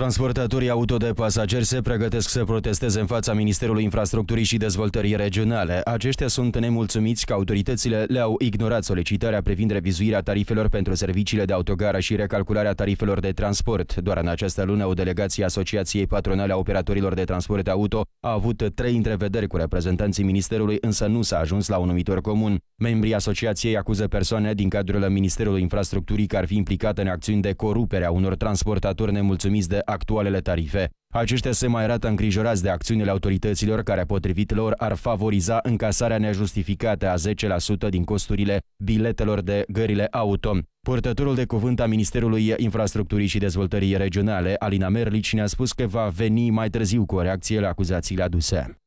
Transportatorii auto de pasageri se pregătesc să protesteze în fața Ministerului Infrastructurii și Dezvoltării Regionale. Aceștia sunt nemulțumiți că autoritățile le-au ignorat solicitarea privind revizuirea tarifelor pentru serviciile de autogară și recalcularea tarifelor de transport. Doar în această lună, o delegație a Asociației Patronale a Operatorilor de Transport Auto a avut trei întrevederi cu reprezentanții Ministerului, însă nu s-a ajuns la un numitor comun. Membrii asociației acuză persoane din cadrul Ministerului Infrastructurii care ar fi implicate în acțiuni de corupere a unor transportatori nemulțumiți de actualele tarife. Aceștia se mai arată îngrijorați de acțiunile autorităților care, potrivit lor, ar favoriza încasarea nejustificată a 10% din costurile biletelor de gările auto. Purtătorul de cuvânt a Ministerului Infrastructurii și Dezvoltării Regionale, Alina Merlici, ne-a spus că va veni mai târziu cu o reacție la acuzațiile aduse.